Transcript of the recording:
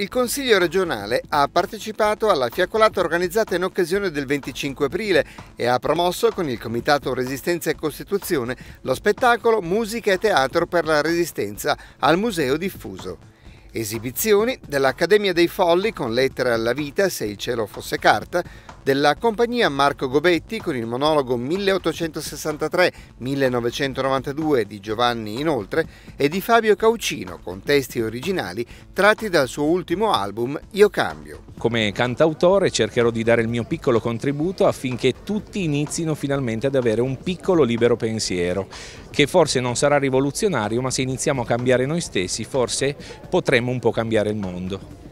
Il Consiglio regionale ha partecipato alla fiaccolata organizzata in occasione del 25 aprile e ha promosso con il Comitato Resistenza e Costituzione lo spettacolo Musica e Teatro per la Resistenza al Museo Diffuso. Esibizioni dell'Accademia dei Folli con Lettere alla Vita se il cielo fosse carta, della compagnia Marco Gobetti con il monologo 1863-1992 di Giovanni Inoltre e di Fabio Caucino con testi originali tratti dal suo ultimo album Io Cambio. Come cantautore cercherò di dare il mio piccolo contributo affinché tutti inizino finalmente ad avere un piccolo libero pensiero, che forse non sarà rivoluzionario ma se iniziamo a cambiare noi stessi forse potremo un po' cambiare il mondo.